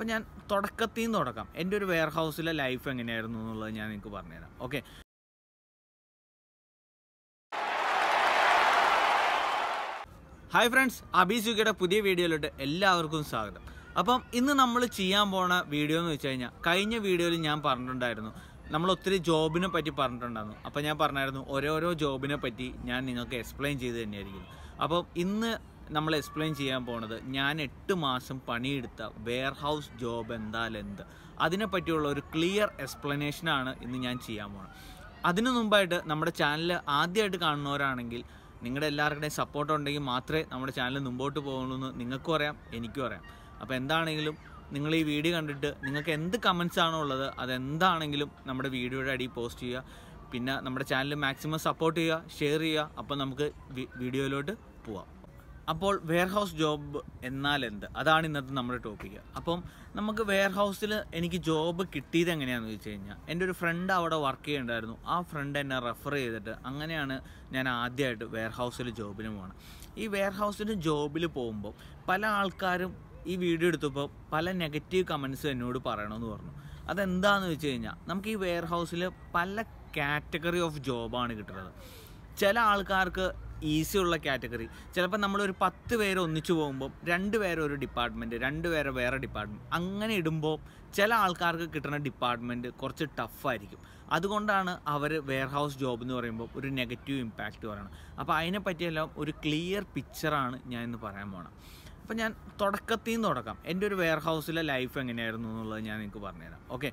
അപ്പോൾ ഞാൻ തുടക്കത്തിൽ നിന്ന് തുടക്കാം എൻ്റെ ഒരു വെയർ ഹൗസിലെ ലൈഫ് എങ്ങനെയായിരുന്നു എന്നുള്ളത് ഞാൻ നിങ്ങൾക്ക് പറഞ്ഞുതരാം ഓക്കെ ഹായ് ഫ്രണ്ട്സ് അബി സുഖിയുടെ പുതിയ വീഡിയോയിലോട്ട് എല്ലാവർക്കും സ്വാഗതം അപ്പം ഇന്ന് നമ്മൾ ചെയ്യാൻ പോണ വീഡിയോ എന്ന് വെച്ച് കഴിഞ്ഞാൽ കഴിഞ്ഞ വീഡിയോയിൽ ഞാൻ പറഞ്ഞിട്ടുണ്ടായിരുന്നു നമ്മൾ ഒത്തിരി ജോബിനെ പറ്റി പറഞ്ഞിട്ടുണ്ടായിരുന്നു അപ്പോൾ ഞാൻ പറഞ്ഞായിരുന്നു ഓരോരോ ജോബിനെ പറ്റി ഞാൻ നിങ്ങൾക്ക് എക്സ്പ്ലെയിൻ ചെയ്ത് തന്നെയായിരിക്കും അപ്പം ഇന്ന് നമ്മൾ എക്സ്പ്ലെയിൻ ചെയ്യാൻ പോണത് ഞാൻ എട്ട് മാസം പണിയെടുത്ത വെയർ ഹൗസ് ജോബ് എന്താലെന്ത് അതിനെപ്പറ്റിയുള്ള ഒരു ക്ലിയർ എക്സ്പ്ലനേഷനാണ് ഇന്ന് ഞാൻ ചെയ്യാൻ പോണത് അതിനു മുമ്പായിട്ട് നമ്മുടെ ചാനൽ ആദ്യമായിട്ട് കാണുന്നവരാണെങ്കിൽ നിങ്ങളുടെ എല്ലാവരുടെയും സപ്പോർട്ട് ഉണ്ടെങ്കിൽ മാത്രമേ നമ്മുടെ ചാനൽ മുമ്പോട്ട് പോകുള്ളൂ എന്ന് നിങ്ങൾക്കും അറിയാം എനിക്കും അറിയാം അപ്പോൾ എന്താണെങ്കിലും നിങ്ങൾ ഈ വീഡിയോ കണ്ടിട്ട് നിങ്ങൾക്ക് എന്ത് കമൻസ് ആണോ ഉള്ളത് അതെന്താണെങ്കിലും നമ്മുടെ വീഡിയോയുടെ അടിയിൽ പോസ്റ്റ് ചെയ്യുക പിന്നെ നമ്മുടെ ചാനൽ മാക്സിമം സപ്പോർട്ട് ചെയ്യുക ഷെയർ ചെയ്യുക അപ്പോൾ നമുക്ക് വീഡിയോയിലോട്ട് പോവാം അപ്പോൾ വെയർഹൗസ് ജോബ് എന്നാൽ എന്ത് അതാണ് ഇന്നത്തെ നമ്മുടെ ടോപ്പിക്ക് അപ്പം നമുക്ക് വെയർഹൗസിൽ എനിക്ക് ജോബ് കിട്ടിയത് എങ്ങനെയാണെന്ന് വെച്ച് കഴിഞ്ഞാൽ എൻ്റെ ഒരു ഫ്രണ്ട് അവിടെ വർക്ക് ചെയ്യേണ്ടായിരുന്നു ആ ഫ്രണ്ട് എന്നെ റെഫർ ചെയ്തിട്ട് അങ്ങനെയാണ് ഞാൻ ആദ്യമായിട്ട് വെയർഹൗസിൽ ജോബിന് പോകണം ഈ വെയർഹൗസിൽ ജോബിൽ പോകുമ്പോൾ പല ആൾക്കാരും ഈ വീഡിയോ എടുത്തപ്പോൾ പല നെഗറ്റീവ് കമൻസ് എന്നോട് പറയണമെന്ന് പറഞ്ഞു അതെന്താണെന്ന് വെച്ച് കഴിഞ്ഞാൽ നമുക്ക് ഈ വെയർഹൗസിൽ പല കാറ്റഗറി ഓഫ് ജോബാണ് കിട്ടുന്നത് ചില ആൾക്കാർക്ക് ഈസി ഉള്ള കാറ്റഗറി ചിലപ്പോൾ നമ്മളൊരു പത്ത് പേര് ഒന്നിച്ചു പോകുമ്പോൾ രണ്ട് പേരെ ഒരു ഡിപ്പാർട്ട്മെൻറ്റ് രണ്ട് പേരെ വേറെ ഡിപ്പാർട്ട്മെൻറ്റ് അങ്ങനെ ഇടുമ്പോൾ ചില ആൾക്കാർക്ക് കിട്ടുന്ന ഡിപ്പാർട്ട്മെൻറ്റ് കുറച്ച് ടഫായിരിക്കും അതുകൊണ്ടാണ് അവർ വെയർഹൗസ് ജോബ് എന്ന് പറയുമ്പോൾ ഒരു നെഗറ്റീവ് ഇമ്പാക്റ്റ് പറയണം അപ്പോൾ അതിനെപ്പറ്റിയെല്ലാം ഒരു ക്ലിയർ പിക്ചറാണ് ഞാൻ ഇന്ന് പറയാൻ പോകണം അപ്പോൾ ഞാൻ തുടക്കത്തിൽ നിന്ന് തുടക്കാം എൻ്റെ ഒരു വെയർഹൗസിലെ ലൈഫ് എങ്ങനെയായിരുന്നു എന്നുള്ളത് ഞാൻ നിങ്ങൾക്ക് പറഞ്ഞുതരാം ഓക്കെ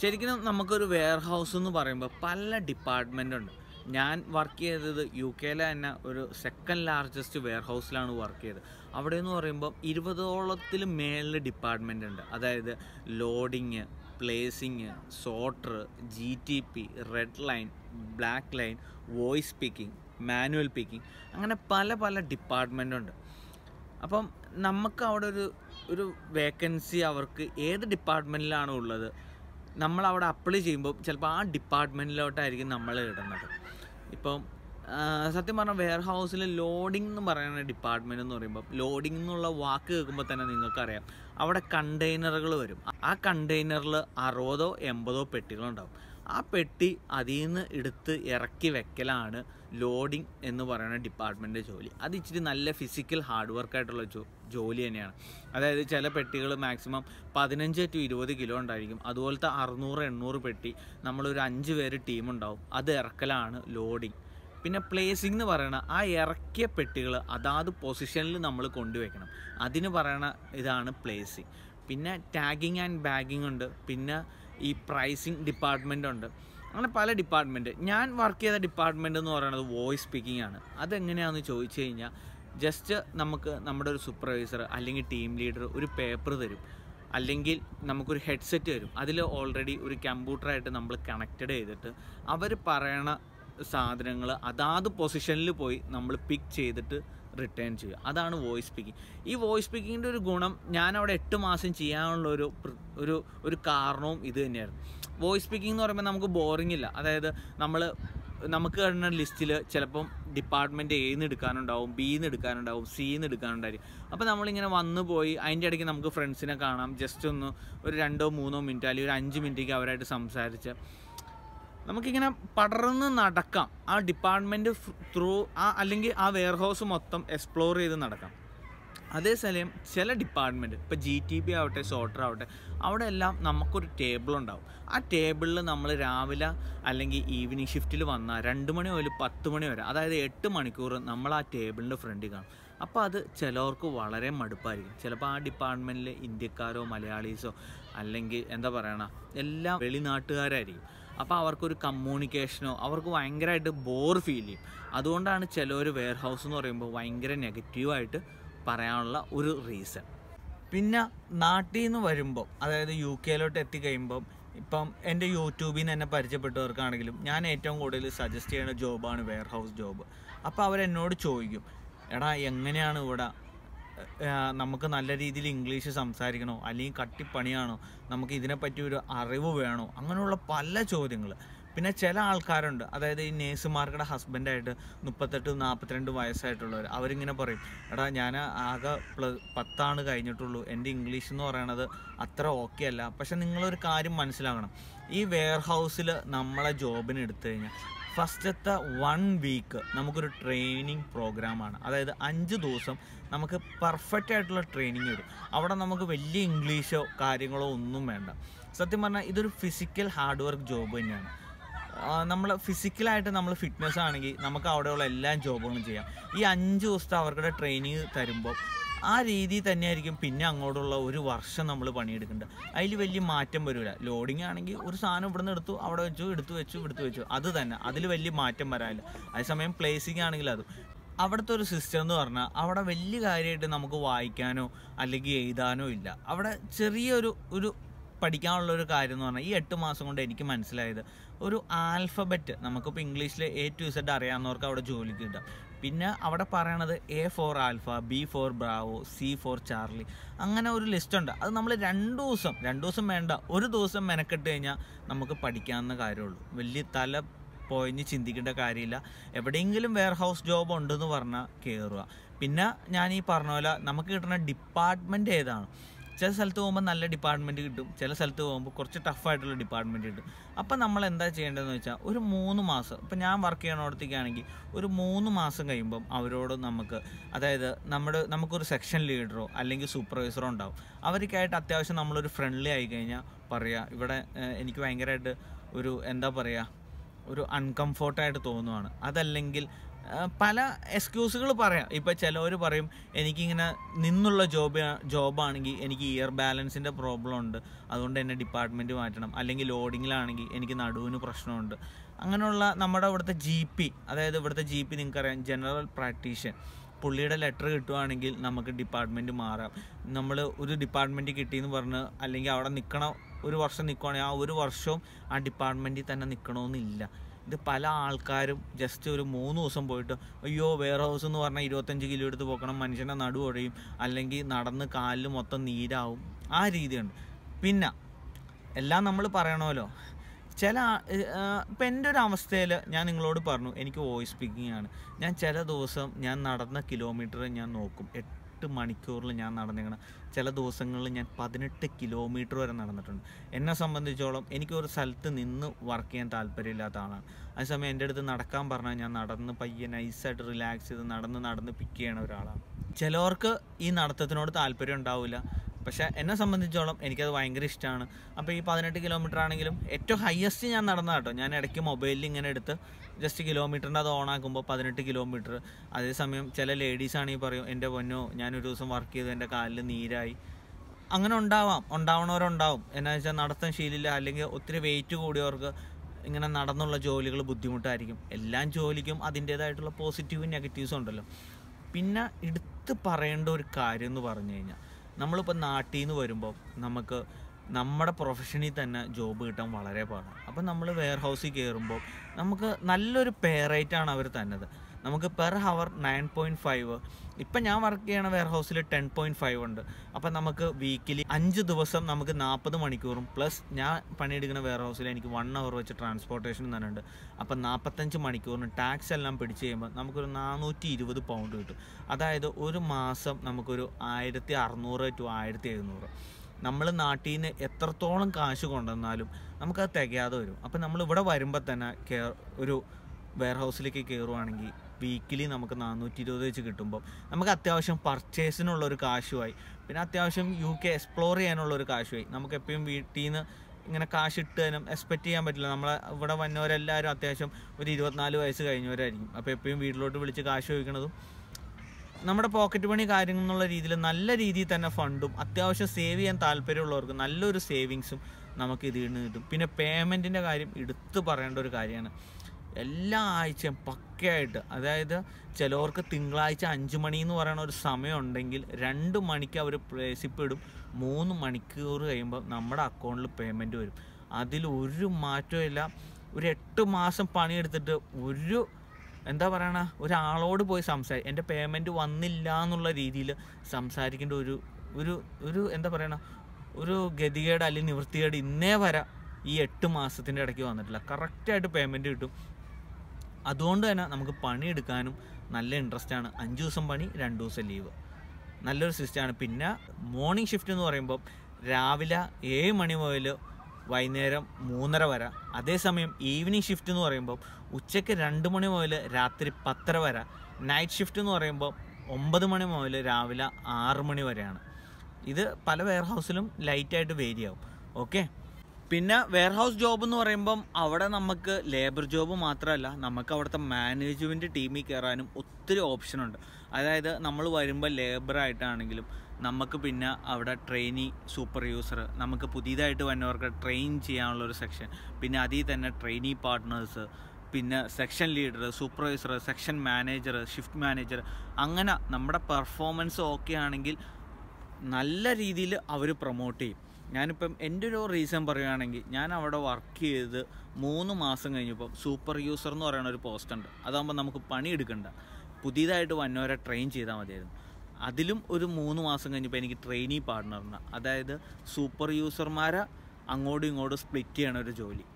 ശരിക്കും നമുക്കൊരു വെയർഹൗസ് എന്ന് പറയുമ്പോൾ പല ഡിപ്പാർട്ട്മെൻറ്റുണ്ട് ഉണ്ട് ഞാൻ വർക്ക് ചെയ്തത് യു കെയിലെ തന്നെ ഒരു സെക്കൻഡ് ലാർജസ്റ്റ് വെയർ ഹൗസിലാണ് വർക്ക് ചെയ്തത് അവിടെ എന്ന് പറയുമ്പോൾ ഇരുപതോളത്തിൽ മേളിൽ ഡിപ്പാർട്ട്മെൻ്റ് ഉണ്ട് അതായത് loading placing sorter G T P red line black line voice picking manual picking അങ്ങനെ പല പല ഡിപ്പാർട്ട്മെൻറ്റുണ്ട് അപ്പം നമുക്ക് അവിടെ ഒരു ഒരു വേക്കൻസി അവർക്ക് ഏത് ഡിപ്പാർട്ട്മെൻറ്റിലാണോ ഉള്ളത് നമ്മളവിടെ അപ്ലൈ ചെയ്യുമ്പോൾ ചിലപ്പോൾ ആ ഡിപ്പാർട്ട്മെൻറ്റിലോട്ടായിരിക്കും നമ്മൾ ഇടുന്നത് ഇപ്പം സത്യം പറഞ്ഞാൽ വെയർ ഹൗസിൽ ലോഡിംഗ് എന്ന് പറയുന്ന ഡിപ്പാർട്ട്മെൻ്റ് എന്ന് പറയുമ്പോൾ ലോഡിംഗ് എന്നുള്ള വാക്ക് കേൾക്കുമ്പോൾ തന്നെ നിങ്ങൾക്കറിയാം അവിടെ കണ്ടെയ്നറുകൾ വരും ആ കണ്ടെയ്നറിൽ അറുപതോ എൺപതോ പെട്ടികളുണ്ടാവും ആ പെട്ടി അതിൽ നിന്ന് എടുത്ത് ഇറക്കി വെക്കലാണ് ലോഡിംഗ് എന്ന് പറയുന്ന ഡിപ്പാർട്ട്മെൻറ്റ് ജോലി അത് ഇച്ചിരി നല്ല ഫിസിക്കൽ ഹാർഡ് വർക്കായിട്ടുള്ള ജോ ജോലി തന്നെയാണ് അതായത് ചില പെട്ടികൾ മാക്സിമം പതിനഞ്ച് ടു ഇരുപത് കിലോ ഉണ്ടായിരിക്കും അതുപോലത്തെ അറുന്നൂറ് എണ്ണൂറ് പെട്ടി നമ്മളൊരു അഞ്ച് പേര് ടീമുണ്ടാവും അത് ഇറക്കലാണ് ലോഡിംഗ് പിന്നെ പ്ലേസിംഗ് എന്ന് പറയണ ആ ഇറക്കിയ പെട്ടികൾ അതാത് പൊസിഷനിൽ നമ്മൾ കൊണ്ടുവയ്ക്കണം അതിന് പറയണ ഇതാണ് പ്ലേസിംഗ് പിന്നെ ടാഗിങ് ആൻഡ് ബാഗിങ് ഉണ്ട് പിന്നെ ഈ പ്രൈസിങ് ഡിപ്പാർട്ട്മെൻ്റ് ഉണ്ട് അങ്ങനെ പല ഡിപ്പാർട്ട്മെൻറ്റ് ഞാൻ വർക്ക് ചെയ്ത ഡിപ്പാർട്ട്മെൻ്റ് എന്ന് പറയുന്നത് വോയിസ് സ്പീക്കിംഗ് ആണ് അതെങ്ങനെയാണെന്ന് ചോദിച്ചു കഴിഞ്ഞാൽ ജസ്റ്റ് നമുക്ക് നമ്മുടെ ഒരു സൂപ്പർവൈസർ അല്ലെങ്കിൽ ടീം ലീഡർ ഒരു പേപ്പർ തരും അല്ലെങ്കിൽ നമുക്കൊരു ഹെഡ്സെറ്റ് തരും അതിൽ ഓൾറെഡി ഒരു കമ്പ്യൂട്ടറായിട്ട് നമ്മൾ കണക്റ്റഡ് ചെയ്തിട്ട് അവർ പറയണ സാധനങ്ങൾ അതാത് പൊസിഷനിൽ പോയി നമ്മൾ പിക്ക് ചെയ്തിട്ട് റിട്ടേൺ ചെയ്യുക അതാണ് വോയിസ് സ്പീക്കിംഗ് ഈ വോയിസ് സ്പീക്കിങ്ങിൻ്റെ ഒരു ഗുണം ഞാൻ അവിടെ എട്ട് മാസം ചെയ്യാനുള്ള ഒരു ഒരു ഒരു കാരണവും ഇത് തന്നെയായിരുന്നു വോയിസ് സ്പീക്കിംഗ് എന്ന് പറയുമ്പോൾ നമുക്ക് ബോറിംഗ് ഇല്ല അതായത് നമ്മൾ നമുക്ക് കിട്ടുന്ന ലിസ്റ്റിൽ ചിലപ്പം ഡിപ്പാർട്ട്മെൻറ്റ് എന്ന് എടുക്കാനുണ്ടാവും ബിന്ന് എടുക്കാനുണ്ടാവും സിന്ന് എടുക്കാനുണ്ടായിരിക്കും അപ്പോൾ നമ്മളിങ്ങനെ വന്നു പോയി അതിൻ്റെ ഇടയ്ക്ക് നമുക്ക് ഫ്രണ്ട്സിനെ കാണാം ജസ്റ്റ് ഒന്ന് ഒരു രണ്ടോ മൂന്നോ മിനിറ്റ് അല്ലെങ്കിൽ ഒരു അഞ്ച് മിനിറ്റേക്ക് അവരായിട്ട് സംസാരിച്ച് നമുക്കിങ്ങനെ പടർന്ന് നടക്കാം ആ ഡിപ്പാർട്ട്മെൻറ്റ് ത്രൂ ആ അല്ലെങ്കിൽ ആ വെയർ ഹൗസ് മൊത്തം എക്സ്പ്ലോർ ചെയ്ത് നടക്കാം അതേസമയം ചില ഡിപ്പാർട്ട്മെൻറ്റ് ഇപ്പോൾ ജി ടി പി ആവട്ടെ ഷോട്ടർ ആവട്ടെ അവിടെ എല്ലാം നമുക്കൊരു ടേബിൾ ഉണ്ടാവും ആ ടേബിളിൽ നമ്മൾ രാവിലെ അല്ലെങ്കിൽ ഈവനിങ് ഷിഫ്റ്റിൽ വന്നാൽ രണ്ട് മണി മുതൽ പത്ത് മണി വരെ അതായത് എട്ട് മണിക്കൂർ നമ്മൾ ആ ടേബിളിൻ്റെ ഫ്രണ്ടിൽ കാണും അപ്പോൾ അത് ചിലവർക്ക് വളരെ മടുപ്പായിരിക്കും ചിലപ്പോൾ ആ ഡിപ്പാർട്ട്മെൻറ്റിൽ ഇന്ത്യക്കാരോ മലയാളീസോ അല്ലെങ്കിൽ എന്താ പറയണ എല്ലാ വെളിനാട്ടുകാരായിരിക്കും അപ്പോൾ അവർക്കൊരു കമ്മ്യൂണിക്കേഷനോ അവർക്ക് ഭയങ്കരമായിട്ട് ബോർ ഫീൽ ചെയ്യും അതുകൊണ്ടാണ് ഒരു വെയർ ഹൗസ് എന്ന് പറയുമ്പോൾ ഭയങ്കര നെഗറ്റീവായിട്ട് പറയാനുള്ള ഒരു റീസൺ പിന്നെ നാട്ടിൽ നിന്ന് വരുമ്പോൾ അതായത് യു കെയിലോട്ട് എത്തിക്കഴിയുമ്പം ഇപ്പം എൻ്റെ യൂട്യൂബിൽ നിന്ന് എന്നെ പരിചയപ്പെട്ടവർക്കാണെങ്കിലും ഞാൻ ഏറ്റവും കൂടുതൽ സജസ്റ്റ് ചെയ്യുന്ന ജോബാണ് വെയർ ഹൗസ് ജോബ് അപ്പോൾ അവരെന്നോട് ചോദിക്കും എടാ എങ്ങനെയാണ് ഇവിടെ നമുക്ക് നല്ല രീതിയിൽ ഇംഗ്ലീഷ് സംസാരിക്കണോ അല്ലെങ്കിൽ കട്ടിപ്പണിയാണോ നമുക്ക് ഇതിനെപ്പറ്റി ഒരു അറിവ് വേണോ അങ്ങനെയുള്ള പല ചോദ്യങ്ങൾ പിന്നെ ചില ആൾക്കാരുണ്ട് അതായത് ഈ നേഴ്സുമാർക്കുടെ ഹസ്ബൻഡായിട്ട് മുപ്പത്തെട്ട് നാൽപ്പത്തിരണ്ട് വയസ്സായിട്ടുള്ളവർ അവരിങ്ങനെ പറയും എടാ ഞാൻ ആകെ പ്ലസ് പത്താണ് കഴിഞ്ഞിട്ടുള്ളൂ എൻ്റെ ഇംഗ്ലീഷ് എന്ന് പറയണത് അത്ര ഓക്കെ അല്ല പക്ഷെ നിങ്ങളൊരു കാര്യം മനസ്സിലാക്കണം ഈ വെയർ ഹൗസിൽ നമ്മളെ ജോബിന് എടുത്തു കഴിഞ്ഞാൽ ഫസ്റ്റത്തെ വൺ വീക്ക് നമുക്കൊരു ട്രെയിനിങ് പ്രോഗ്രാമാണ് അതായത് അഞ്ച് ദിവസം നമുക്ക് പെർഫെക്റ്റ് ആയിട്ടുള്ള ട്രെയിനിങ് വരും അവിടെ നമുക്ക് വലിയ ഇംഗ്ലീഷോ കാര്യങ്ങളോ ഒന്നും വേണ്ട സത്യം പറഞ്ഞാൽ ഇതൊരു ഫിസിക്കൽ ഹാർഡ് വർക്ക് ജോബ് തന്നെയാണ് നമ്മൾ ഫിസിക്കലായിട്ട് നമ്മൾ ഫിറ്റ്നസ് ആണെങ്കിൽ നമുക്ക് അവിടെയുള്ള എല്ലാ ജോബുകളും ചെയ്യാം ഈ അഞ്ച് ദിവസത്തെ അവരുടെ ട്രെയിനിങ് തരുമ്പോൾ ആ രീതിയിൽ തന്നെയായിരിക്കും പിന്നെ അങ്ങോട്ടുള്ള ഒരു വർഷം നമ്മൾ പണിയെടുക്കേണ്ടത് അതിൽ വലിയ മാറ്റം വരില്ല ലോഡിങ് ആണെങ്കിൽ ഒരു സാധനം ഇവിടുന്ന് എടുത്തു അവിടെ വെച്ചു എടുത്തു വെച്ചു എടുത്തു വെച്ചു അത് തന്നെ അതിൽ വലിയ മാറ്റം വരാനില്ല അതേസമയം പ്ലേസിങ് ആണെങ്കിൽ അതും അവിടുത്തെ ഒരു സിസ്റ്റം എന്ന് പറഞ്ഞാൽ അവിടെ വലിയ കാര്യമായിട്ട് നമുക്ക് വായിക്കാനോ അല്ലെങ്കിൽ എഴുതാനോ ഇല്ല അവിടെ ചെറിയൊരു ഒരു പഠിക്കാനുള്ള ഒരു കാര്യം എന്ന് പറഞ്ഞാൽ ഈ എട്ട് മാസം കൊണ്ട് എനിക്ക് മനസ്സിലായത് ഒരു ആൽഫബറ്റ് നമുക്കിപ്പോൾ ഇംഗ്ലീഷിൽ എ ടു സെഡ് അറിയാവുന്നവർക്ക് അവിടെ ജോലി കിട്ടും പിന്നെ അവിടെ പറയണത് A for alpha B for bravo C for charlie അങ്ങനെ ഒരു ലിസ്റ്റ് ഉണ്ട് അത് നമ്മൾ രണ്ട് ദിവസം രണ്ട് ദിവസം വേണ്ട ഒരു ദിവസം മെനക്കെട്ട് കഴിഞ്ഞാൽ നമുക്ക് പഠിക്കാവുന്ന കാര്യമുള്ളൂ വലിയ തല പോയിഞ്ഞ് ചിന്തിക്കേണ്ട കാര്യമില്ല എവിടെയെങ്കിലും വെയർ ഹൗസ് ജോബ് ഉണ്ടെന്ന് പറഞ്ഞാൽ കയറുക പിന്നെ ഞാൻ ഈ പറഞ്ഞ പോലെ നമുക്ക് കിട്ടുന്ന ഡിപ്പാർട്ട്മെൻറ്റ് ഏതാണ് ചില സ്ഥലത്ത് പോകുമ്പോൾ നല്ല ഡിപ്പാർട്ട്മെൻറ്റ് കിട്ടും ചില സ്ഥലത്ത് പോകുമ്പോൾ കുറച്ച് ടഫായിട്ടുള്ള ഡിപ്പാർട്ട്മെൻറ്റ് കിട്ടും അപ്പോൾ നമ്മൾ എന്താ ചെയ്യേണ്ടതെന്ന് വെച്ചാൽ ഒരു മൂന്ന് മാസം ഇപ്പോൾ ഞാൻ വർക്ക് ചെയ്യണോടത്തേക്കാണെങ്കിൽ ഒരു മൂന്ന് മാസം കഴിയുമ്പം അവരോട് നമുക്ക് അതായത് നമ്മുടെ നമുക്കൊരു സെക്ഷൻ ലീഡറോ അല്ലെങ്കിൽ സൂപ്പർവൈസറോ ഉണ്ടാവും അവർക്കായിട്ട് അത്യാവശ്യം നമ്മളൊരു ഫ്രണ്ട്ലി ആയി കഴിഞ്ഞാൽ പറയുക ഇവിടെ എനിക്ക് ഭയങ്കരമായിട്ട് ഒരു എന്താ പറയുക ഒരു അൺകംഫോർട്ടായിട്ട് തോന്നുവാണ് അതല്ലെങ്കിൽ പല എക്സ്ക്യൂസുകൾ പറയാം ഇപ്പം ചിലവർ പറയും എനിക്കിങ്ങനെ നിന്നുള്ള ജോബ് ജോബാണെങ്കിൽ എനിക്ക് ഇയർ ബാലൻസിൻ്റെ പ്രോബ്ലം ഉണ്ട് അതുകൊണ്ട് എന്നെ ഡിപ്പാർട്ട്മെൻറ്റ് മാറ്റണം അല്ലെങ്കിൽ ലോഡിങ്ങിലാണെങ്കിൽ എനിക്ക് നടുവിന് പ്രശ്നമുണ്ട് അങ്ങനെയുള്ള നമ്മുടെ ഇവിടുത്തെ ജി പി അതായത് ഇവിടുത്തെ ജി പി നിങ്ങൾക്കറിയാം ജനറൽ പ്രാക്ടീഷ്യൻ പുള്ളിയുടെ ലെറ്റർ കിട്ടുവാണെങ്കിൽ നമുക്ക് ഡിപ്പാർട്ട്മെൻറ്റ് മാറാം നമ്മൾ ഒരു ഡിപ്പാർട്ട്മെൻറ്റ് കിട്ടിയെന്ന് പറഞ്ഞ് അല്ലെങ്കിൽ അവിടെ നിൽക്കണം ഒരു വർഷം നിൽക്കുവാണെങ്കിൽ ആ ഒരു വർഷവും ആ ഡിപ്പാർട്ട്മെൻറ്റിൽ തന്നെ നിൽക്കണമെന്നില്ല ഇത് പല ആൾക്കാരും ജസ്റ്റ് ഒരു മൂന്ന് ദിവസം പോയിട്ട് അയ്യോ വെയർ ഹൗസ് എന്ന് പറഞ്ഞാൽ ഇരുപത്തഞ്ച് കിലോ എടുത്ത് പോക്കണം മനുഷ്യൻ്റെ നടു ഒഴയും അല്ലെങ്കിൽ നടന്ന് കാലിൽ മൊത്തം നീരാവും ആ രീതിയുണ്ട് പിന്നെ എല്ലാം നമ്മൾ പറയണമല്ലോ ചില ഇപ്പം എൻ്റെ ഒരു അവസ്ഥയിൽ ഞാൻ നിങ്ങളോട് പറഞ്ഞു എനിക്ക് വോയിസ് സ്പീക്കിംഗ് ആണ് ഞാൻ ചില ദിവസം ഞാൻ നടന്ന കിലോമീറ്റർ ഞാൻ നോക്കും എട്ട് മണിക്കൂറിൽ ഞാൻ നടന്നിരിക്കണം ചില ദിവസങ്ങളിൽ ഞാൻ പതിനെട്ട് കിലോമീറ്റർ വരെ നടന്നിട്ടുണ്ട് എന്നെ സംബന്ധിച്ചോളം എനിക്കൊരു സ്ഥലത്ത് നിന്ന് വർക്ക് ചെയ്യാൻ താല്പര്യമില്ലാത്ത ആളാണ് അതേസമയം എൻ്റെ അടുത്ത് നടക്കാൻ പറഞ്ഞാൽ ഞാൻ നടന്ന് പയ്യെ നൈസായിട്ട് റിലാക്സ് ചെയ്ത് നടന്ന് നടന്ന് പിക്ക് ചെയ്യണ ഒരാളാണ് ചിലവർക്ക് ഈ നടത്തത്തിനോട് താല്പര്യം ഉണ്ടാവില്ല പക്ഷേ എന്നെ സംബന്ധിച്ചോളം എനിക്കത് ഭയങ്കര ഇഷ്ടമാണ് അപ്പോൾ ഈ പതിനെട്ട് കിലോമീറ്റർ ആണെങ്കിലും ഏറ്റവും ഹയസ്റ്റ് ഞാൻ നടന്ന കേട്ടോ ഞാൻ ഇടയ്ക്ക് മൊബൈലിൽ ഇങ്ങനെ എടുത്ത് ജസ്റ്റ് കിലോമീറ്ററിൻ്റെ അത് ഓണാക്കുമ്പോൾ പതിനെട്ട് കിലോമീറ്റർ അതേസമയം ചില ലേഡീസ് ആണെങ്കിൽ പറയും എൻ്റെ പൊന്നോ ഞാനൊരു ദിവസം വർക്ക് ചെയ്തു എൻ്റെ കാലിൽ നീരായി അങ്ങനെ ഉണ്ടാവാം ഉണ്ടാവണവരുണ്ടാവും എന്നാ വെച്ചാൽ നടത്താൻ ശീലില്ല അല്ലെങ്കിൽ ഒത്തിരി വെയിറ്റ് കൂടിയവർക്ക് ഇങ്ങനെ നടന്നുള്ള ജോലികൾ ബുദ്ധിമുട്ടായിരിക്കും എല്ലാ ജോലിക്കും അതിൻ്റേതായിട്ടുള്ള പോസിറ്റീവും നെഗറ്റീവ്സും ഉണ്ടല്ലോ പിന്നെ എടുത്ത് പറയേണ്ട ഒരു കാര്യം എന്ന് പറഞ്ഞു കഴിഞ്ഞാൽ നമ്മളിപ്പോൾ നാട്ടിൽ നിന്ന് വരുമ്പോൾ നമുക്ക് നമ്മുടെ പ്രൊഫഷനിൽ തന്നെ ജോബ് കിട്ടാൻ വളരെ പാടാണ് അപ്പം നമ്മൾ വെയർ ഹൗസിൽ കയറുമ്പോൾ നമുക്ക് നല്ലൊരു പേറേറ്റാണ് അവർ തന്നത് നമുക്ക് per hour nine point five ഇപ്പം ഞാൻ വർക്ക് ചെയ്യണ വെയർ ഹൗസിൽ ടെൻ പോയിൻറ്റ് ഫൈവ് ഉണ്ട് അപ്പം നമുക്ക് വീക്കിലി അഞ്ച് ദിവസം നമുക്ക് നാൽപ്പത് മണിക്കൂറും പ്ലസ് ഞാൻ പണിയെടുക്കുന്ന വെയർ ഹൗസിൽ എനിക്ക് വൺ അവർ വെച്ച് ട്രാൻസ്പോർട്ടേഷൻ തന്നെ ഉണ്ട് അപ്പം നാൽപ്പത്തഞ്ച് മണിക്കൂറിന് ടാക്സ് എല്ലാം പിടിച്ച് കഴിയുമ്പോൾ നമുക്കൊരു നാനൂറ്റി ഇരുപത് പൗണ്ട് കിട്ടും അതായത് ഒരു മാസം നമുക്കൊരു ആയിരത്തി അറുന്നൂറ് ടു ആയിരത്തി എഴുന്നൂറ് നമ്മൾ നാട്ടിൽ നിന്ന് എത്രത്തോളം കാശ് കൊണ്ടുവന്നാലും നമുക്കത് തികയാതെ വരും അപ്പം നമ്മൾ ഇവിടെ വരുമ്പോൾ തന്നെ കെയർ ഒരു വെയർ ഹൗസിലേക്ക് കയറുവാണെങ്കിൽ വീക്കിലി നമുക്ക് നാനൂറ്റി ഇരുപത് വെച്ച് കിട്ടുമ്പോൾ നമുക്ക് അത്യാവശ്യം പർച്ചേസിനുള്ള ഒരു കാശുമായി പിന്നെ അത്യാവശ്യം യു കെ എക്സ്പ്ലോർ ചെയ്യാനുള്ള ഒരു കാശുമായി നമുക്ക് എപ്പോഴും വീട്ടിൽ നിന്ന് ഇങ്ങനെ കാശ് ഇട്ടാനും എക്സ്പെക്റ്റ് ചെയ്യാൻ പറ്റില്ല നമ്മൾ ഇവിടെ വന്നവരെല്ലാവരും അത്യാവശ്യം ഒരു ഇരുപത്തിനാല് വയസ്സ് കഴിഞ്ഞവരായിരിക്കും അപ്പോൾ എപ്പോഴും വീട്ടിലോട്ട് വിളിച്ച് കാശ് ചോദിക്കണതും നമ്മുടെ പോക്കറ്റ് മണി കാര്യങ്ങൾ എന്നുള്ള രീതിയിൽ നല്ല രീതിയിൽ തന്നെ ഫണ്ടും അത്യാവശ്യം സേവ് ചെയ്യാൻ താല്പര്യമുള്ളവർക്ക് നല്ലൊരു സേവിങ്സും നമുക്ക് ഇതിൽ നിന്ന് കിട്ടും പിന്നെ പേയ്മെൻറ്റിൻ്റെ കാര്യം എടുത്തു പറയേണ്ട ഒരു കാര്യമാണ് എല്ലാ ആഴ്ചയും പക്കയായിട്ട് അതായത് ചിലവർക്ക് തിങ്കളാഴ്ച അഞ്ച് മണി എന്ന് പറയുന്ന ഒരു സമയം ഉണ്ടെങ്കിൽ രണ്ട് മണിക്ക് അവർ പ്ലേസിപ്പ് ഇടും മൂന്ന് മണിക്കൂർ കഴിയുമ്പോൾ നമ്മുടെ അക്കൗണ്ടിൽ പേയ്മെൻറ്റ് വരും അതിൽ ഒരു മാറ്റമില്ല ഒരു എട്ട് മാസം പണിയെടുത്തിട്ട് ഒരു എന്താ പറയണ ഒരാളോട് പോയി സംസാരി എൻ്റെ പേയ്മെൻറ്റ് വന്നില്ല എന്നുള്ള രീതിയിൽ സംസാരിക്കേണ്ട ഒരു ഒരു ഒരു എന്താ പറയണ ഒരു ഗതികേട് അല്ലെങ്കിൽ നിവൃത്തികേട് ഇന്നേ വരെ ഈ എട്ട് മാസത്തിൻ്റെ ഇടയ്ക്ക് വന്നിട്ടില്ല കറക്റ്റായിട്ട് പേയ്മെൻറ്റ് കിട്ടും അതുകൊണ്ട് തന്നെ നമുക്ക് പണിയെടുക്കാനും നല്ല ഇൻട്രസ്റ്റ് ആണ് അഞ്ച് ദിവസം പണി രണ്ട് ദിവസം ലീവ് നല്ലൊരു സിസ്റ്റമാണ് പിന്നെ മോർണിംഗ് ഷിഫ്റ്റ് എന്ന് പറയുമ്പോൾ രാവിലെ ഏഴ് മണി മുതൽ വൈകുന്നേരം മൂന്നര വരെ അതേസമയം ഈവനിങ് ഷിഫ്റ്റ് എന്ന് പറയുമ്പോൾ ഉച്ചയ്ക്ക് രണ്ട് മണി മുതൽ രാത്രി പത്തര വരെ നൈറ്റ് ഷിഫ്റ്റ് എന്ന് പറയുമ്പോൾ ഒമ്പത് മണി മുതൽ രാവിലെ ആറ് മണി വരെയാണ് ഇത് പല വെയർ ഹൗസിലും ലൈറ്റായിട്ട് വേരിയാവും ഓക്കെ പിന്നെ വെയർഹൗസ് ജോബ് എന്ന് പറയുമ്പം അവിടെ നമുക്ക് ലേബർ ജോബ് മാത്രമല്ല നമുക്ക് അവിടുത്തെ മാനേജ്മെൻറ്റ് ടീമിൽ കയറാനും ഒത്തിരി ഓപ്ഷനുണ്ട് അതായത് നമ്മൾ വരുമ്പോൾ ലേബറായിട്ടാണെങ്കിലും നമുക്ക് പിന്നെ അവിടെ ട്രെയിനി സൂപ്പർ യൂസർ നമുക്ക് പുതിയതായിട്ട് വന്നവർക്ക് ട്രെയിൻ ചെയ്യാനുള്ളൊരു സെക്ഷൻ പിന്നെ അതിൽ തന്നെ ട്രെയിനി പാർട്ട്നേഴ്സ് പിന്നെ section leader supervisor section manager shift manager അങ്ങനെ നമ്മുടെ പെർഫോമൻസ് ഓക്കെ ആണെങ്കിൽ നല്ല രീതിയിൽ അവർ പ്രൊമോട്ട് ചെയ്യും ഞാനിപ്പം എൻ്റെ ഒരു റീസൺ പറയുകയാണെങ്കിൽ ഞാൻ അവിടെ വർക്ക് ചെയ്ത് മൂന്ന് മാസം കഴിഞ്ഞപ്പോൾ സൂപ്പർ യൂസർ എന്ന് പറയുന്ന ഒരു പോസ്റ്റ് ഉണ്ട് അതാകുമ്പോൾ നമുക്ക് പണി എടുക്കണ്ട പുതിയതായിട്ട് വന്നവരെ ട്രെയിൻ ചെയ്താൽ മതിയായിരുന്നു അതിലും ഒരു മൂന്ന് മാസം കഴിഞ്ഞപ്പോൾ എനിക്ക് ട്രെയിനിങ് പാർട്ണറിന് അതായത് സൂപ്പർ യൂസർമാരെ അങ്ങോട്ടും ഇങ്ങോട്ടും സ്പ്ലിറ്റ് ചെയ്യണ ഒരു ജോലി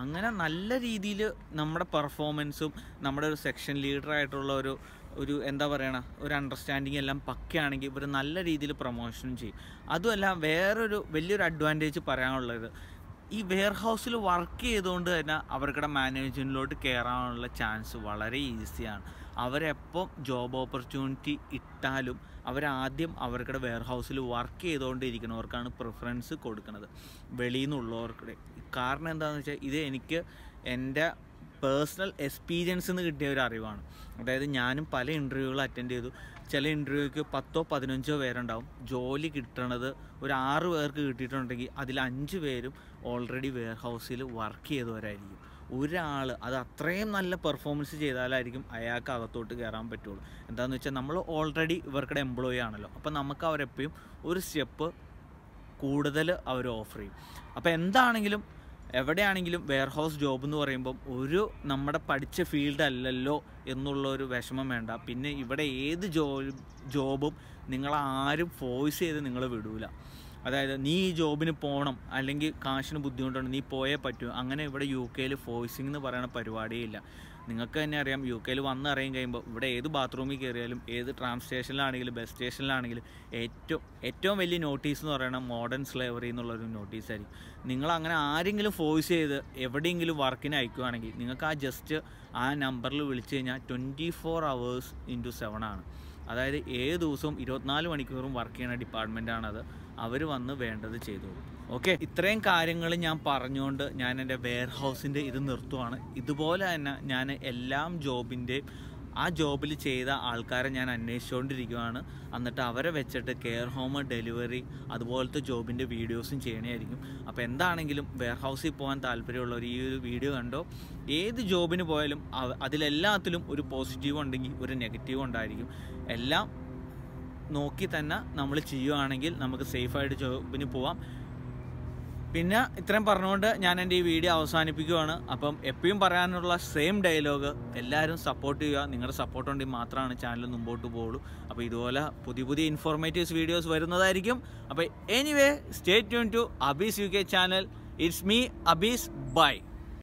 അങ്ങനെ നല്ല രീതിയിൽ നമ്മുടെ പെർഫോമൻസും നമ്മുടെ ഒരു സെക്ഷൻ ലീഡറായിട്ടുള്ള ഒരു ഒരു എന്താ പറയണ ഒരു അണ്ടർസ്റ്റാൻഡിങ് എല്ലാം പക്കയാണെങ്കിൽ ഇവർ നല്ല രീതിയിൽ പ്രൊമോഷനും ചെയ്യും അതുമല്ല വേറൊരു വലിയൊരു അഡ്വാൻറ്റേജ് പറയാനുള്ളത് ഈ വെയർ ഹൗസിൽ വർക്ക് ചെയ്തുകൊണ്ട് തന്നെ അവർക്കടെ മാനേജ്മെൻറ്റിലോട്ട് കയറാനുള്ള ചാൻസ് വളരെ ഈസിയാണ് അവരെപ്പം ജോബ് ഓപ്പർച്യൂണിറ്റി ഇട്ടാലും അവരാദ്യം അവർക്കടെ വെയർ ഹൗസിൽ വർക്ക് ചെയ്തുകൊണ്ടിരിക്കുന്നവർക്കാണ് പ്രിഫറൻസ് കൊടുക്കുന്നത് വെളിയിൽ നിന്നുള്ളവർക്ക് കാരണം എന്താണെന്ന് വെച്ചാൽ ഇത് എനിക്ക് എൻ്റെ പേഴ്സണൽ എക്സ്പീരിയൻസ് നിന്ന് കിട്ടിയ ഒരു അറിവാണ് അതായത് ഞാനും പല ഇൻ്റർവ്യൂകൾ അറ്റൻഡ് ചെയ്തു ചില ഇൻ്റർവ്യൂക്ക് പത്തോ പതിനഞ്ചോ പേരുണ്ടാവും ജോലി കിട്ടണത് ഒരു ആറ് പേർക്ക് കിട്ടിയിട്ടുണ്ടെങ്കിൽ അതിൽ അഞ്ച് പേരും ഓൾറെഡി വെയർ ഹൗസിൽ വർക്ക് ചെയ്തവരായിരിക്കും ഒരാൾ അത് അത്രയും നല്ല പെർഫോമൻസ് ചെയ്താലായിരിക്കും അയാൾക്ക് അകത്തോട്ട് കയറാൻ പറ്റുള്ളൂ എന്താണെന്ന് വെച്ചാൽ നമ്മൾ ഓൾറെഡി ഇവർക്കിടെ എംപ്ലോയി ആണല്ലോ അപ്പോൾ നമുക്ക് അവരെപ്പോഴും ഒരു സ്റ്റെപ്പ് കൂടുതൽ അവർ ഓഫർ ചെയ്യും അപ്പോൾ എന്താണെങ്കിലും എവിടെയാണെങ്കിലും ഹൗസ് ജോബ് എന്ന് പറയുമ്പം ഒരു നമ്മുടെ പഠിച്ച ഫീൽഡ് അല്ലല്ലോ എന്നുള്ള ഒരു വിഷമം വേണ്ട പിന്നെ ഇവിടെ ഏത് ജോ ജോബും നിങ്ങളാരും ഫോഴ്സ് ചെയ്ത് നിങ്ങൾ വിടൂല അതായത് നീ ഈ ജോബിന് പോകണം അല്ലെങ്കിൽ കാശിന് ബുദ്ധിമുട്ടുണ്ട് നീ പോയേ പറ്റൂ അങ്ങനെ ഇവിടെ യു കെയിൽ ഫോഴ്സിംഗ് എന്ന് പറയുന്ന പരിപാടിയില്ല നിങ്ങൾക്ക് തന്നെ അറിയാം യു കെയിൽ വന്ന് അറിയാൻ കഴിയുമ്പോൾ ഇവിടെ ഏത് ബാത്റൂമിൽ കയറിയാലും ഏത് ട്രാം സ്റ്റേഷനിലാണെങ്കിലും ബസ് സ്റ്റേഷനിലാണെങ്കിലും ഏറ്റവും ഏറ്റവും വലിയ നോട്ടീസ് എന്ന് പറയുന്നത് മോഡേൺ സ്ലേവറി എന്നുള്ളൊരു നോട്ടീസായിരിക്കും നിങ്ങൾ അങ്ങനെ ആരെങ്കിലും ഫോഴ്സ് ചെയ്ത് എവിടെയെങ്കിലും വർക്കിന് അയക്കുകയാണെങ്കിൽ നിങ്ങൾക്ക് ആ ജസ്റ്റ് ആ നമ്പറിൽ വിളിച്ച് കഴിഞ്ഞാൽ twenty four hours into seven ആണ് അതായത് ഏത് ദിവസവും ഇരുപത്തിനാല് മണിക്കൂറും വർക്ക് ചെയ്യുന്ന ഡിപ്പാർട്ട്മെൻറ്റാണത് അവർ വന്ന് വേണ്ടത് ചെയ്തു ഓക്കെ ഇത്രയും കാര്യങ്ങൾ ഞാൻ പറഞ്ഞുകൊണ്ട് ഞാൻ എൻ്റെ വെയർ ഹൗസിൻ്റെ ഇത് നിർത്തുവാണ് ഇതുപോലെ തന്നെ ഞാൻ എല്ലാം ജോബിൻ്റെയും ആ ജോബിൽ ചെയ്ത ആൾക്കാരെ ഞാൻ അന്വേഷിച്ചുകൊണ്ടിരിക്കുകയാണ് എന്നിട്ട് അവരെ വെച്ചിട്ട് കെയർ ഹോം ഡെലിവറി അതുപോലത്തെ ജോബിൻ്റെ വീഡിയോസും ചെയ്യണമായിരിക്കും അപ്പോൾ എന്താണെങ്കിലും വെയർഹൗസിൽ പോകാൻ താല്പര്യമുള്ളവർ ഈ ഒരു വീഡിയോ കണ്ടോ ഏത് ജോബിന് പോയാലും അതിലെല്ലാത്തിലും ഒരു പോസിറ്റീവ് ഉണ്ടെങ്കിൽ ഒരു നെഗറ്റീവ് ഉണ്ടായിരിക്കും എല്ലാം നോക്കി തന്നെ നമ്മൾ ചെയ്യുകയാണെങ്കിൽ നമുക്ക് സേഫായിട്ട് ജോബിന് പോവാം പിന്നെ ഇത്രയും പറഞ്ഞുകൊണ്ട് ഞാൻ എൻ്റെ ഈ വീഡിയോ അവസാനിപ്പിക്കുകയാണ് അപ്പം എപ്പോഴും പറയാനുള്ള സെയിം ഡയലോഗ് എല്ലാവരും സപ്പോർട്ട് ചെയ്യുക നിങ്ങളുടെ സപ്പോർട്ട് ഉണ്ടെങ്കിൽ മാത്രമാണ് ചാനൽ മുമ്പോട്ട് പോകുള്ളൂ അപ്പോൾ ഇതുപോലെ പുതിയ പുതിയ ഇൻഫോർമേറ്റീവ്സ് വീഡിയോസ് വരുന്നതായിരിക്കും അപ്പോൾ anyway stay tune to Abees U K channel it's me Abees by